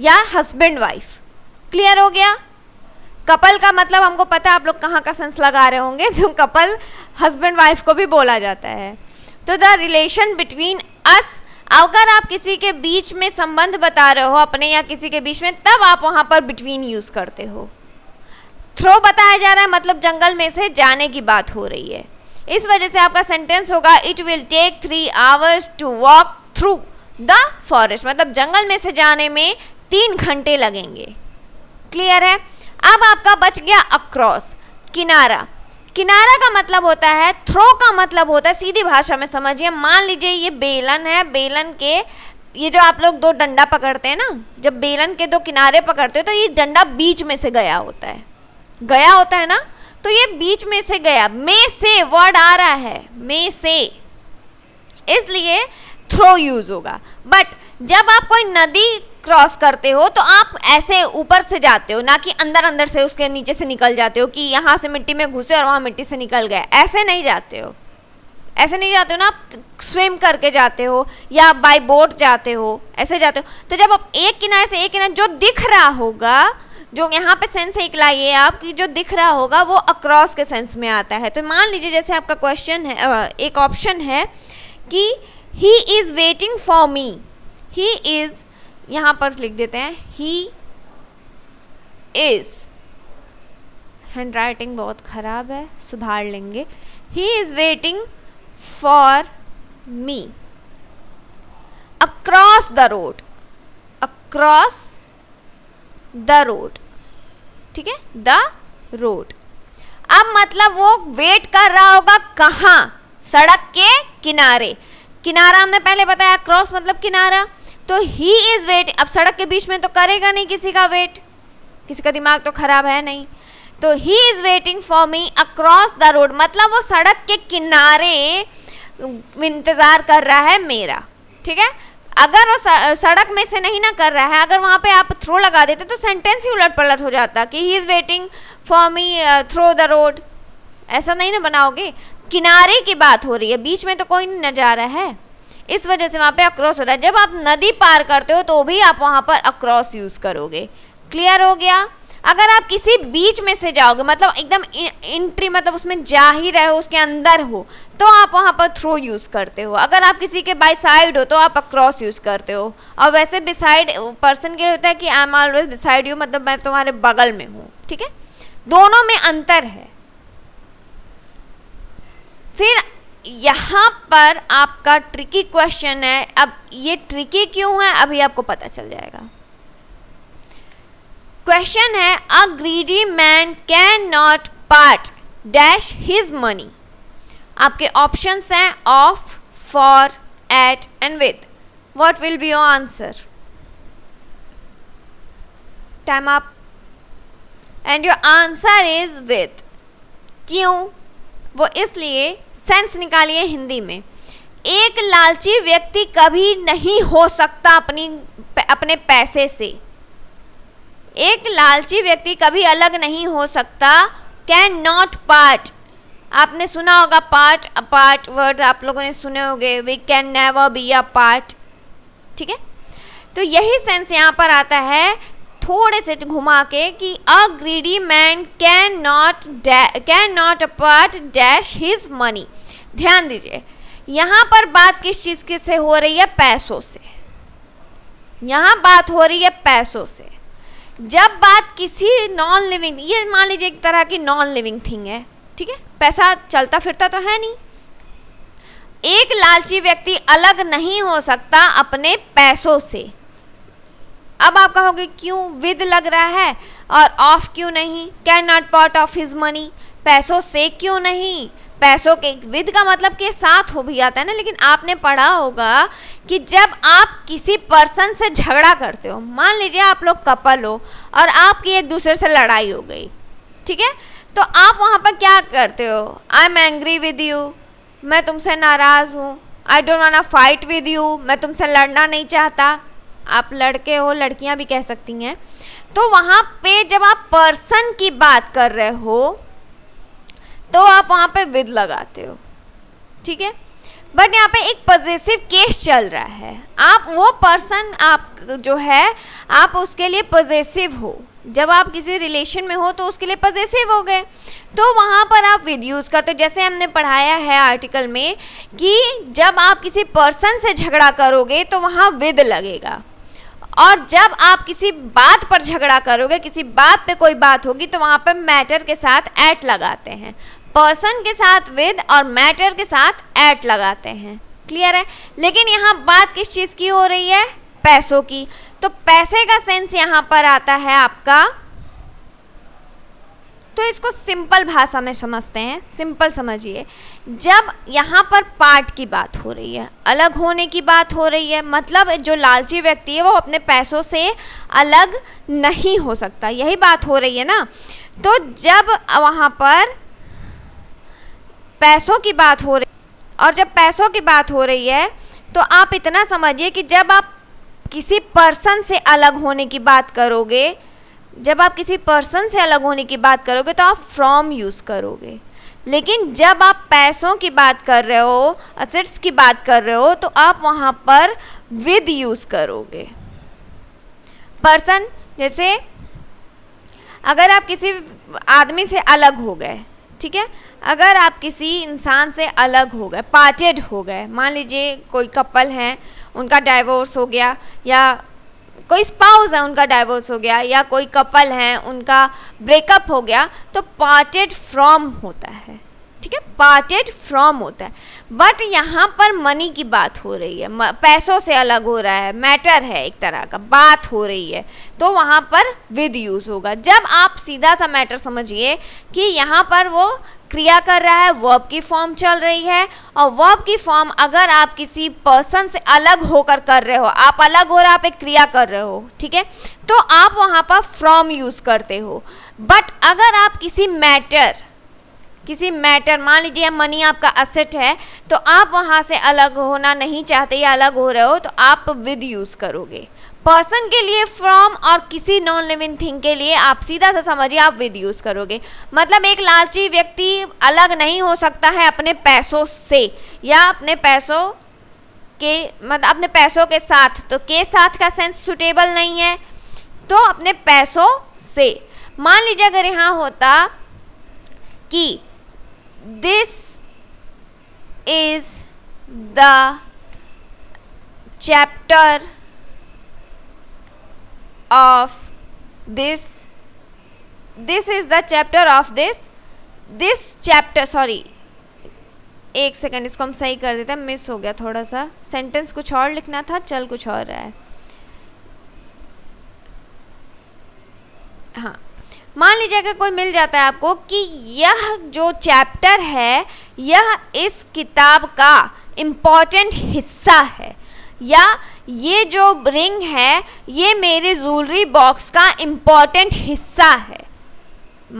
या हस्बैंड वाइफ क्लियर हो गया कपल का मतलब हमको पता है आप लोग कहाँ का सेंस लगा रहे होंगे तो कपल हस्बैंड वाइफ को भी बोला जाता है तो द रिलेशन बिटवीन अस अगर आप किसी के बीच में संबंध बता रहे हो अपने या किसी के बीच में तब आप वहाँ पर बिटवीन यूज़ करते हो थ्रो बताया जा रहा है मतलब जंगल में से जाने की बात हो रही है इस वजह से आपका सेंटेंस होगा it will take three hours to walk through the forest मतलब जंगल में से जाने में तीन घंटे लगेंगे क्लियर है अब आपका बच गया अक्रॉस किनारा किनारा का मतलब होता है थ्रो का मतलब होता है सीधी भाषा में समझिए मान लीजिए ये बेलन है बेलन के ये जो आप लोग दो डंडा पकड़ते हैं ना जब बेलन के दो किनारे पकड़ते हो तो ये डंडा बीच में से गया होता है गया होता है ना तो ये बीच में से गया मे से वर्ड आ रहा है मे से इसलिए थ्रो यूज होगा बट जब आप कोई नदी क्रॉस करते हो तो आप ऐसे ऊपर से जाते हो ना कि अंदर अंदर से उसके नीचे से निकल जाते हो कि यहाँ से मिट्टी में घुसे और वहाँ मिट्टी से निकल गए ऐसे नहीं जाते हो ऐसे नहीं जाते हो ना आप स्विम करके जाते हो या बाई बोट जाते हो ऐसे जाते हो तो जब आप एक किनारे से एक किनारे जो दिख रहा होगा जो यहाँ पे सेंस एक लाइए आप कि जो दिख रहा होगा वो अक्रॉस के सेंस में आता है तो मान लीजिए जैसे आपका क्वेश्चन है एक ऑप्शन है कि he is waiting for me he is यहां पर लिख देते हैं ही इज़ हैंड राइटिंग बहुत ख़राब है सुधार लेंगे he is waiting for me across the road across the road ठीक है द रोड अब मतलब वो वेट कर रहा होगा कहाँ सड़क के किनारे किनारा हमने पहले बताया क्रॉस मतलब किनारा तो ही इज़ वेट अब सड़क के बीच में तो करेगा नहीं किसी का वेट किसी का दिमाग तो खराब है नहीं तो he is waiting for me across the road मतलब वो सड़क के किनारे इंतज़ार कर रहा है मेरा ठीक है अगर वो सड़क में से नहीं ना कर रहा है अगर वहाँ पे आप थ्रो लगा देते तो सेंटेंस ही उलट पलट हो जाता कि he is waiting for me through the road ऐसा नहीं ना बनाओगे किनारे की बात हो रही है बीच में तो कोई नहीं ना जा रहा है इस वजह से वहाँ पे अक्रॉस होता है जब आप नदी पार करते हो तो भी आप वहाँ पर अक्रॉस यूज़ करोगे क्लियर हो गया अगर आप किसी बीच में से जाओगे मतलब एकदम एंट्री मतलब उसमें जा ही रहे हो उसके अंदर हो तो आप वहाँ पर थ्रो यूज़ करते हो अगर आप किसी के बाई साइड हो तो आप अक्रॉस यूज़ करते हो और वैसे बिसाइड पर्सन के लिए होता है कि I am always beside you मतलब मैं तुम्हारे बगल में हूँ ठीक है दोनों में अंतर है फिर यहाँ पर आपका ट्रिकी क्वेश्चन है अब ये ट्रिकी क्यों है अभी आपको पता चल जाएगा क्वेश्चन है a greedy man can not part dash his money आपके ऑप्शंस हैं of for at and with what will be your answer time up and your answer is with क्यों वो इसलिए सेंस निकालिए हिंदी में एक लालची व्यक्ति कभी नहीं हो सकता अपनी अपने पैसे से एक लालची व्यक्ति कभी अलग नहीं हो सकता कैन नॉट पार्ट आपने सुना होगा पार्ट अ पार्ट वर्ड आप लोगों ने सुने होंगे we can never be a part ठीक है तो यही सेंस यहाँ पर आता है थोड़े से घुमा के कि a greedy man can not can not apart dash his money ध्यान दीजिए यहाँ पर बात किस चीज़ के से हो रही है पैसों से यहाँ बात हो रही है पैसों से जब बात किसी नॉन लिविंग ये मान लीजिए एक तरह की नॉन लिविंग थिंग है ठीक है पैसा चलता फिरता तो है नहीं एक लालची व्यक्ति अलग नहीं हो सकता अपने पैसों से अब आप कहोगे क्यों विद लग रहा है और ऑफ क्यों नहीं can not part of his money पैसों से क्यों नहीं पैसों के विद का मतलब के साथ हो भी आता है ना लेकिन आपने पढ़ा होगा कि जब आप किसी पर्सन से झगड़ा करते हो मान लीजिए आप लोग कपल हो और आपकी एक दूसरे से लड़ाई हो गई ठीक है तो आप वहाँ पर क्या करते हो I am angry with you मैं तुमसे नाराज़ हूँ I don't wanna fight with you मैं तुमसे लड़ना नहीं चाहता आप लड़के हो लड़कियां भी कह सकती हैं तो वहाँ पे जब आप पर्सन की बात कर रहे हो तो आप वहाँ पे विद लगाते हो ठीक है बट यहाँ पे एक पॉजिटिव केस चल रहा है आप वो पर्सन आप जो है आप उसके लिए पॉजिटिव हो जब आप किसी रिलेशन में हो तो उसके लिए पॉजिटिव हो गए तो वहाँ पर आप विद यूज़ करते हो जैसे हमने पढ़ाया है आर्टिकल में कि जब आप किसी पर्सन से झगड़ा करोगे तो वहाँ विद लगेगा और जब आप किसी बात पर झगड़ा करोगे किसी बात पे कोई बात होगी तो वहाँ पर मैटर के साथ ऐट लगाते हैं पर्सन के साथ विद और मैटर के साथ ऐट लगाते हैं क्लियर है लेकिन यहाँ बात किस चीज़ की हो रही है पैसों की तो पैसे का सेंस यहाँ पर आता है आपका तो इसको सिंपल भाषा में समझते हैं सिंपल समझिए जब यहाँ पर पार्ट की बात हो रही है अलग होने की बात हो रही है मतलब जो लालची व्यक्ति है वो अपने पैसों से अलग नहीं हो सकता यही बात हो रही है ना तो जब वहाँ पर पैसों की बात हो रही और जब पैसों की बात हो रही है तो आप इतना समझिए कि जब आप किसी पर्सन से अलग होने की बात करोगे जब आप किसी पर्सन से अलग होने की बात करोगे तो आप फ्रॉम यूज़ करोगे लेकिन जब आप पैसों की बात कर रहे हो असेट्स की बात कर रहे हो तो आप वहाँ पर विद यूज़ करोगे पर्सन जैसे अगर आप किसी आदमी से अलग हो गए ठीक है अगर आप किसी इंसान से अलग हो गए पार्टेड हो गए मान लीजिए कोई कपल हैं उनका डाइवोर्स हो गया या कोई स्पाउस है उनका डाइवोर्स हो गया या कोई कपल है उनका ब्रेकअप हो गया तो पार्टेड फ्रॉम होता है ठीक है पार्टेड फ्रॉम होता है बट यहाँ पर मनी की बात हो रही है पैसों से अलग हो रहा है मैटर है एक तरह का बात हो रही है तो वहाँ पर विद यूज़ होगा जब आप सीधा सा मैटर समझिए कि यहाँ पर वो क्रिया कर रहा है वर्ब की फॉर्म चल रही है और वर्ब की फॉर्म अगर आप किसी पर्सन से अलग होकर कर रहे हो आप अलग हो रहे आप एक क्रिया कर रहे हो ठीक है तो आप वहाँ पर फ्रॉम यूज़ करते हो बट अगर आप किसी मैटर किसी मैटर मान लीजिए मनी आपका असेट है तो आप वहाँ से अलग होना नहीं चाहते या अलग हो रहे हो तो आप विद यूज़ करोगे पर्सन के लिए फ्रॉम और किसी नॉन लिविंग थिंग के लिए आप सीधा सा समझिए आप विद यूज़ करोगे मतलब एक लालची व्यक्ति अलग नहीं हो सकता है अपने पैसों से या अपने पैसों के मतलब अपने पैसों के साथ तो के साथ का सेंस सुटेबल नहीं है तो अपने पैसों से मान लीजिए अगर यहाँ होता कि this is the chapter of this this is the chapter of this this chapter sorry एक सेकेंड इसको हम सही कर देते हैं मिस हो गया थोड़ा सा सेंटेंस कुछ और लिखना था चल कुछ और रहा है हाँ मान लीजिए अगर कोई मिल जाता है आपको कि यह जो चैप्टर है यह इस किताब का इम्पॉर्टेंट हिस्सा है या ये जो रिंग है ये मेरे जूलरी बॉक्स का इम्पॉर्टेंट हिस्सा है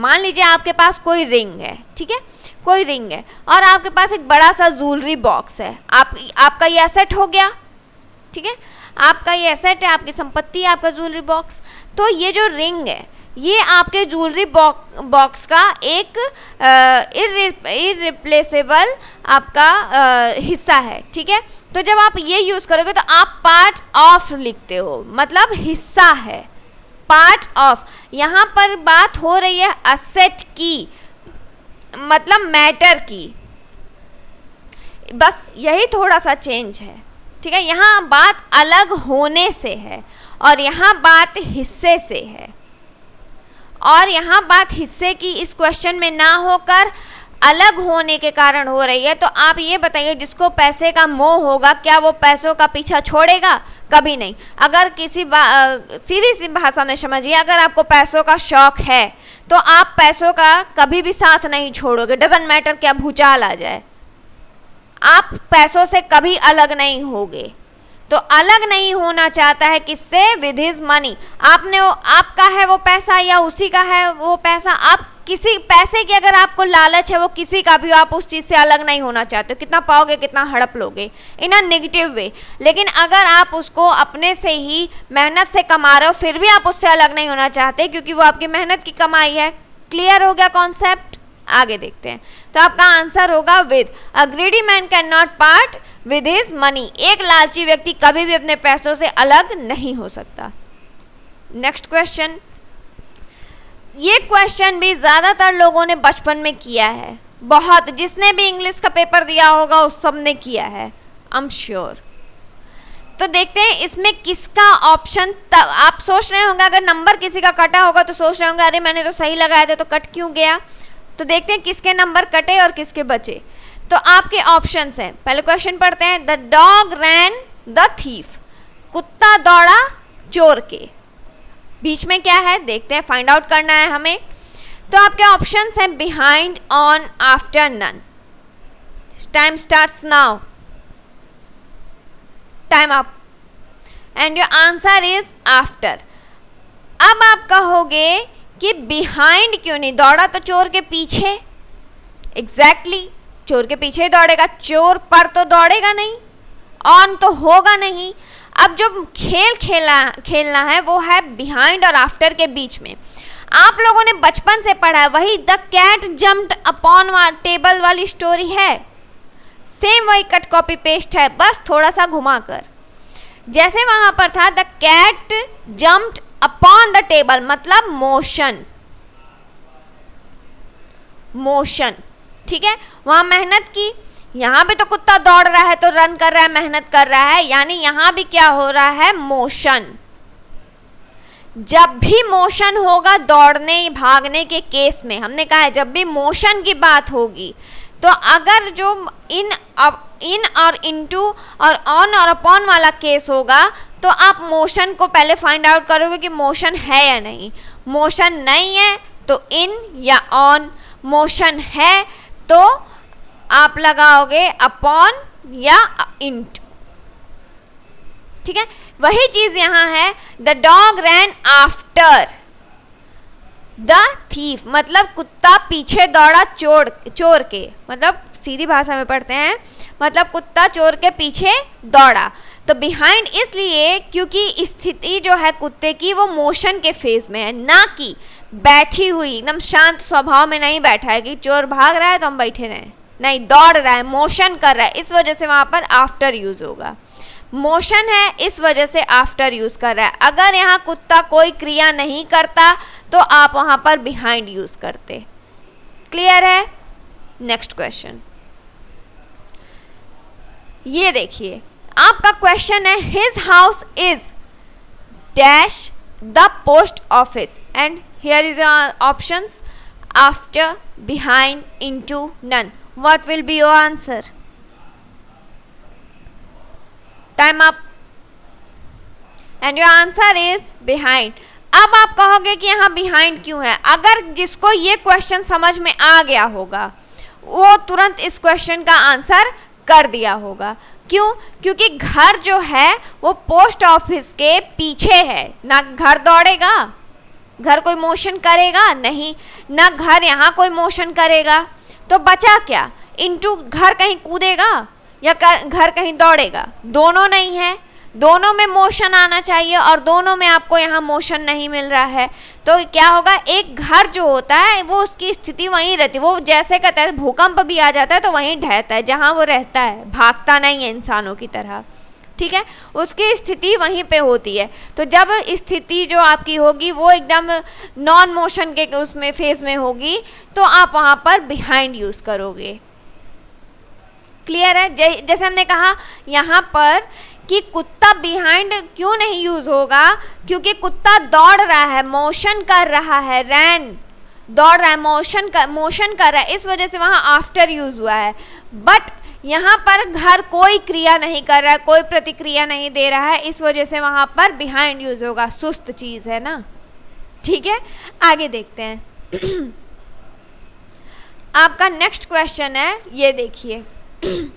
मान लीजिए आपके पास कोई रिंग है ठीक है कोई रिंग है और आपके पास एक बड़ा सा जूलरी बॉक्स है आप आपका ये एसेट हो गया ठीक है आपका ये एसेट है आपकी संपत्ति है आपका ज्वेलरी बॉक्स तो ये जो रिंग है ये आपके ज्वेलरी बॉक्स का एक इरिप्लेसेबल आपका आ, हिस्सा है ठीक है तो जब आप ये यूज़ करोगे तो आप पार्ट ऑफ लिखते हो मतलब हिस्सा है पार्ट ऑफ यहाँ पर बात हो रही है असेट की मतलब मैटर की बस यही थोड़ा सा चेंज है ठीक है यहाँ बात अलग होने से है और यहाँ बात हिस्से से है और यहाँ बात हिस्से की इस क्वेश्चन में ना होकर अलग होने के कारण हो रही है तो आप ये बताइए जिसको पैसे का मोह होगा क्या वो पैसों का पीछा छोड़ेगा कभी नहीं अगर किसी सीधी सी भाषा में समझिए अगर आपको पैसों का शौक है तो आप पैसों का कभी भी साथ नहीं छोड़ोगे डजेंट मैटर क्या भूचाल आ जाए आप पैसों से कभी अलग नहीं होगे तो अलग नहीं होना चाहता है किससे विद हिज मनी आपने वो आपका है वो पैसा या उसी का है वो पैसा आप किसी पैसे की अगर आपको लालच है वो किसी का भी आप उस चीज़ से अलग नहीं होना चाहते हो कितना पाओगे कितना हड़प लोगे इन अ नेगेटिव वे लेकिन अगर आप उसको अपने से ही मेहनत से कमा रहे हो फिर भी आप उससे अलग नहीं होना चाहते क्योंकि वो आपकी मेहनत की कमाई है क्लियर हो गया कॉन्सेप्ट आगे देखते हैं तो आपका आंसर होगा with a greedy man can not part with his money एक लालची व्यक्ति कभी भी अपने पैसों से अलग नहीं हो सकता नेक्स्ट क्वेश्चन ये क्वेश्चन भी ज़्यादातर लोगों ने बचपन में किया है बहुत जिसने भी इंग्लिश का पेपर दिया होगा उस सब ने किया है आई एम श्योर तो देखते हैं इसमें किसका ऑप्शन आप सोच रहे होंगे अगर नंबर किसी का कटा होगा तो सोच रहे होंगे अरे मैंने तो सही लगाया था तो कट क्यों गया तो देखते हैं किसके नंबर कटे और किसके बचे तो आपके ऑप्शन हैं पहले क्वेश्चन पढ़ते हैं the dog ran the thief कुत्ता दौड़ा चोर के बीच में क्या है देखते हैं फाइंड आउट करना है हमें तो आपके ऑप्शन हैं behind on after none time start now time up and your answer is after अब आप कहोगे कि बिहाइंड क्यों नहीं दौड़ा तो चोर के पीछे एग्जैक्टली exactly. चोर के पीछे ही दौड़ेगा चोर पर तो दौड़ेगा नहीं ऑन तो होगा नहीं अब जो खेल खेला खेलना है वो है बिहाइंड और आफ्टर के बीच में आप लोगों ने बचपन से पढ़ा है वही द कैट जम्प्ड अपॉन वा, टेबल वाली स्टोरी है सेम वही कट कॉपी पेस्ट है बस थोड़ा सा घुमा कर जैसे वहां पर था the cat jumped upon the table मतलब मोशन मोशन ठीक है वहाँ मेहनत की यहाँ भी तो कुत्ता दौड़ रहा है तो रन कर रहा है मेहनत कर रहा है यानी यहाँ भी क्या हो रहा है मोशन जब भी मोशन होगा दौड़ने भागने के केस में हमने कहा है जब भी मोशन की बात होगी तो अगर जो इन अब इन और इनटू और ऑन और अपॉन वाला केस होगा तो आप मोशन को पहले फाइंड आउट करोगे कि मोशन है या नहीं मोशन नहीं है तो इन या ऑन मोशन है तो आप लगाओगे अपॉन या इंट ठीक है वही चीज यहां है the dog ran after the thief मतलब कुत्ता पीछे दौड़ा चोर चोर के मतलब सीधी भाषा में पढ़ते हैं मतलब कुत्ता चोर के पीछे दौड़ा तो बिहाइंड इसलिए क्योंकि स्थिति जो है कुत्ते की वो मोशन के फेज में है ना कि बैठी हुई एकदम शांत स्वभाव में नहीं बैठा है कि चोर भाग रहा है तो हम बैठे रहें नहीं दौड़ रहा है मोशन कर रहा है इस वजह से वहाँ पर आफ्टर यूज़ होगा मोशन है इस वजह से आफ्टर यूज़ कर रहा है अगर यहाँ कुत्ता कोई क्रिया नहीं करता तो आप वहाँ पर बिहाइंड यूज़ करते क्लियर है नेक्स्ट क्वेश्चन ये देखिए आपका क्वेश्चन है his house is dash the post office and here is option after behind to none what will be your answer time up and your answer is behind अब आप कहोगे कि यहाँ बिहाइंड क्यों है अगर जिसको ये क्वेश्चन समझ में आ गया होगा वो तुरंत इस क्वेश्चन का आंसर कर दिया होगा क्यों क्योंकि घर जो है वो पोस्ट ऑफिस के पीछे है ना घर दौड़ेगा घर कोई मोशन करेगा नहीं ना घर यहाँ कोई मोशन करेगा तो बचा क्या इनटू घर कहीं कूदेगा या घर कहीं दौड़ेगा दोनों नहीं हैं दोनों में मोशन आना चाहिए और दोनों में आपको यहाँ मोशन नहीं मिल रहा है तो क्या होगा एक घर जो होता है वो उसकी स्थिति वहीं रहती वो जैसे कहते हैं भूकंप भी आ जाता है तो वहीं ढहता है जहाँ वो रहता है भागता नहीं है इंसानों की तरह ठीक है उसकी स्थिति वहीं पे होती है तो जब स्थिति जो आपकी होगी वो एकदम नॉन मोशन के उसमें फेज में होगी तो आप वहाँ पर बिहाइंड यूज़ करोगे क्लियर है जैसे हमने कहा यहाँ पर कि कुत्ता बिहाइंड क्यों नहीं यूज़ होगा क्योंकि कुत्ता दौड़ रहा है मोशन कर रहा है रैन दौड़ रहा है मोशन कर मोशन कर रहा है इस वजह से वहाँ आफ्टर यूज़ हुआ है बट यहाँ पर घर कोई क्रिया नहीं कर रहा है कोई प्रतिक्रिया नहीं दे रहा है इस वजह से वहाँ पर बिहाइंड यूज होगा सुस्त चीज़ है ना ठीक है आगे देखते हैं [CLEARS THROAT] आपका नेक्स्ट क्वेश्चन है ये देखिए [CLEARS THROAT]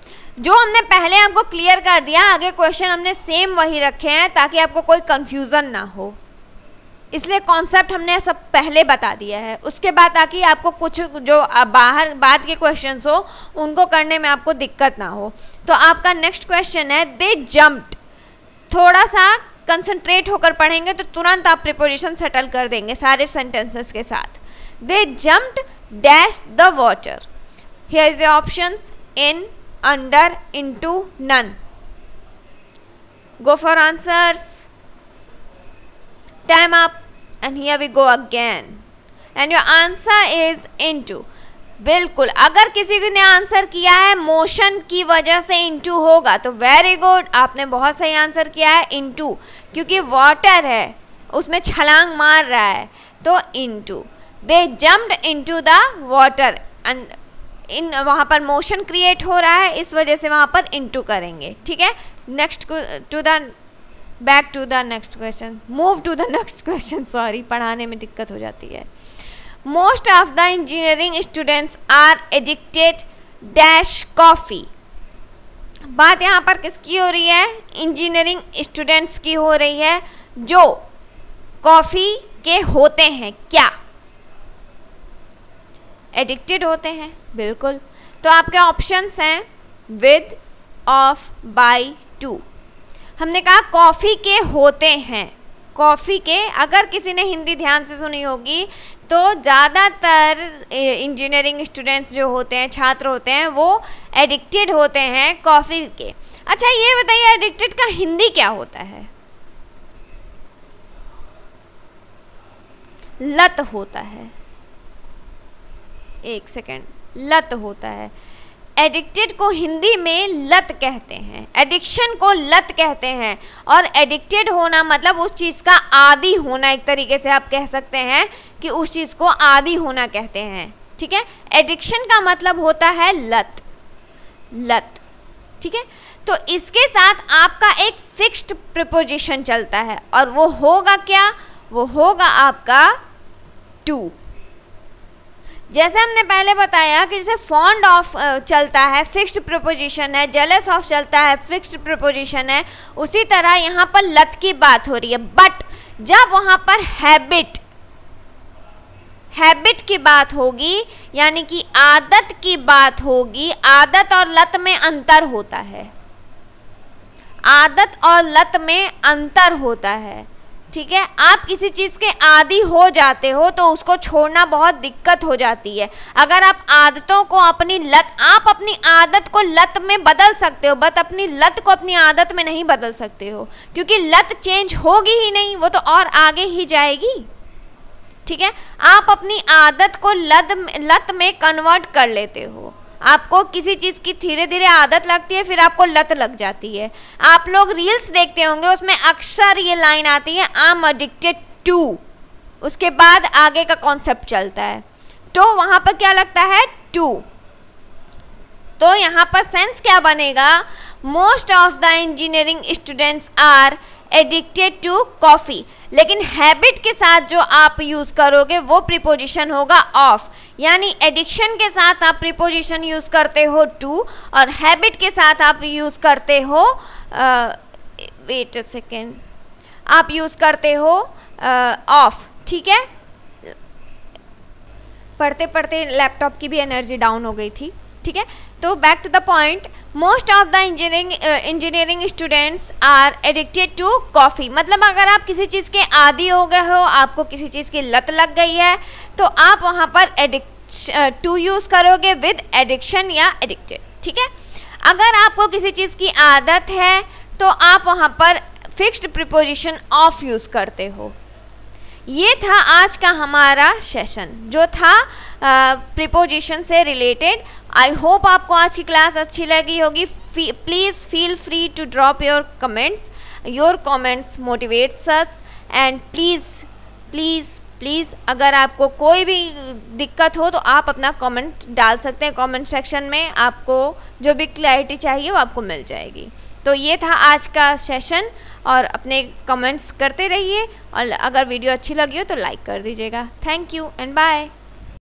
जो हमने पहले आपको क्लियर कर दिया आगे क्वेश्चन हमने सेम वही रखे हैं ताकि आपको कोई कन्फ्यूज़न ना हो इसलिए कॉन्सेप्ट हमने सब पहले बता दिया है उसके बाद ताकि आपको कुछ जो बाहर बाद के क्वेश्चन हो उनको करने में आपको दिक्कत ना हो तो आपका नेक्स्ट क्वेश्चन है दे जम्प्ड थोड़ा सा कंसंट्रेट होकर पढ़ेंगे तो तुरंत आप प्रिपोजिशन सेटल कर देंगे सारे सेंटेंसेस के साथ they jumped dash the water here is the option in under into none go for answers time up and here we go again and your answer is into बिल्कुल अगर किसी ने answer किया है मोशन की वजह से इंटू होगा तो वेरी गुड आपने बहुत सही आंसर किया है इंटू क्योंकि वाटर है उसमें छलांग मार रहा है तो into they jumped into the water and in वहाँ पर मोशन क्रिएट हो रहा है इस वजह से वहाँ पर इंटू करेंगे ठीक है next to the back to the next question move to the next question sorry पढ़ाने में दिक्कत हो जाती है most of the engineering students are addicted dash coffee बात यहाँ पर किसकी हो रही है इंजीनियरिंग स्टूडेंट्स की हो रही है जो कॉफ़ी के होते हैं क्या एडिक्टेड होते हैं बिल्कुल तो आपके ऑप्शंस हैं विद ऑफ बाई टू हमने कहा कॉफ़ी के होते हैं कॉफ़ी के अगर किसी ने हिंदी ध्यान से सुनी होगी तो ज़्यादातर इंजीनियरिंग स्टूडेंट्स जो होते हैं छात्र होते हैं वो एडिक्टेड होते हैं कॉफ़ी के अच्छा ये बताइए एडिक्टेड का हिंदी क्या होता है लत होता है एक सेकेंड लत होता है एडिक्टेड को हिंदी में लत कहते हैं एडिक्शन को लत कहते हैं और एडिक्टेड होना मतलब उस चीज़ का आदि होना एक तरीके से आप कह सकते हैं कि उस चीज़ को आदि होना कहते हैं ठीक है एडिक्शन का मतलब होता है लत लत ठीक है तो इसके साथ आपका एक फिक्स्ड प्रपोजिशन चलता है और वो होगा क्या वो होगा आपका टू जैसे हमने पहले बताया कि जैसे फॉन्ड ऑफ चलता है फिक्स्ड प्रपोजिशन है जेलस ऑफ चलता है फिक्स्ड प्रपोजिशन है उसी तरह यहाँ पर लत की बात हो रही है बट जब वहाँ पर हैबिट हैबिट की बात होगी यानी कि आदत की बात होगी आदत और लत में अंतर होता है आदत और लत में अंतर होता है ठीक है आप किसी चीज़ के आदि हो जाते हो तो उसको छोड़ना बहुत दिक्कत हो जाती है अगर आप आदतों को अपनी लत आप अपनी आदत को लत में बदल सकते हो बट अपनी लत को अपनी आदत में नहीं बदल सकते हो क्योंकि लत चेंज होगी ही नहीं वो तो और आगे ही जाएगी ठीक है आप अपनी आदत को लत लत में कन्वर्ट कर लेते हो आपको किसी चीज़ की धीरे धीरे आदत लगती है फिर आपको लत लग जाती है आप लोग रील्स देखते होंगे उसमें अक्सर ये लाइन आती है आई एम अडिक्टेड टू उसके बाद आगे का कॉन्सेप्ट चलता है तो वहाँ पर क्या लगता है टू तो यहाँ पर सेंस क्या बनेगा most of the engineering students are addicted to coffee लेकिन हैबिट के साथ जो आप यूज़ करोगे वो प्रीपोजिशन होगा ऑफ यानी एडिक्शन के साथ आप प्रीपोजिशन यूज़ करते हो टू और हैबिट के साथ आप यूज़ करते हो वेट अ सेकेंड आप यूज़ करते हो ऑफ ठीक है पढ़ते पढ़ते लैपटॉप की भी एनर्जी डाउन हो गई थी ठीक है तो back to the point most of the engineering engineering students are addicted to coffee मतलब अगर आप किसी चीज़ के आदि हो गए हो आपको किसी चीज़ की लत लग गई है तो आप वहाँ पर एडिक्ट टू यूज़ करोगे विद एडिक्शन या एडिक्टेड ठीक है अगर आपको किसी चीज़ की आदत है तो आप वहाँ पर फिक्स्ड प्रिपोजिशन ऑफ यूज़ करते हो ये था आज का हमारा सेशन जो था प्रिपोजिशन uh, से रिलेटेड आई होप आपको आज की क्लास अच्छी लगी होगी please feel free to drop your comments your comments motivates us and please please please अगर आपको कोई भी दिक्कत हो तो आप अपना कमेंट डाल सकते हैं कमेंट सेक्शन में आपको जो भी क्लैरिटी चाहिए वो आपको मिल जाएगी तो ये था आज का सेशन और अपने कमेंट्स करते रहिए और अगर वीडियो अच्छी लगी हो तो लाइक कर दीजिएगा थैंक यू एंड बाय